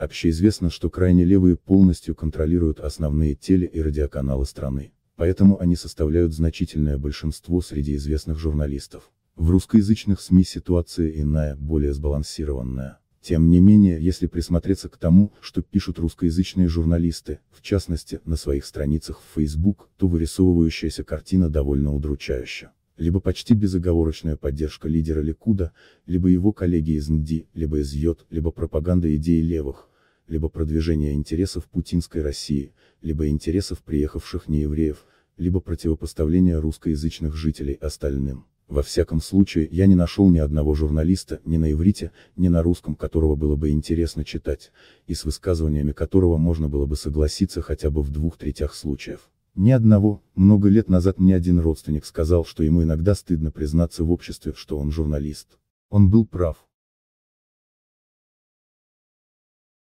Общеизвестно, что крайне левые полностью контролируют основные теле- и радиоканалы страны, поэтому они составляют значительное большинство среди известных журналистов. В русскоязычных СМИ ситуация иная, более сбалансированная. Тем не менее, если присмотреться к тому, что пишут русскоязычные журналисты, в частности, на своих страницах в Facebook, то вырисовывающаяся картина довольно удручающая. Либо почти безоговорочная поддержка лидера Ликуда, либо его коллеги из НДИ, либо из ЙОТ, либо пропаганда идей левых, либо продвижения интересов путинской России, либо интересов приехавших неевреев, либо противопоставления русскоязычных жителей остальным. Во всяком случае, я не нашел ни одного журналиста, ни на иврите, ни на русском, которого было бы интересно читать, и с высказываниями которого можно было бы согласиться хотя бы в двух третях случаев. Ни одного, много лет назад мне один родственник сказал, что ему иногда стыдно признаться в обществе, что он журналист. Он был прав.